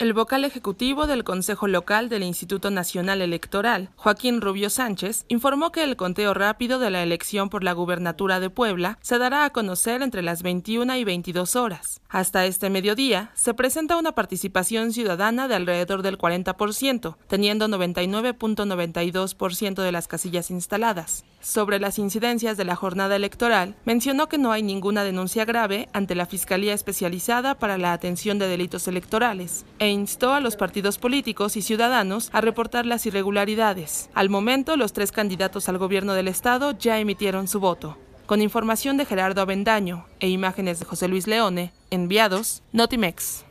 el vocal ejecutivo del Consejo Local del Instituto Nacional Electoral, Joaquín Rubio Sánchez, informó que el conteo rápido de la elección por la gubernatura de Puebla se dará a conocer entre las 21 y 22 horas. Hasta este mediodía se presenta una participación ciudadana de alrededor del 40%, teniendo 99.92% de las casillas instaladas sobre las incidencias de la jornada electoral, mencionó que no hay ninguna denuncia grave ante la Fiscalía Especializada para la Atención de Delitos Electorales e instó a los partidos políticos y ciudadanos a reportar las irregularidades. Al momento, los tres candidatos al gobierno del Estado ya emitieron su voto. Con información de Gerardo Avendaño e imágenes de José Luis Leone, enviados, Notimex.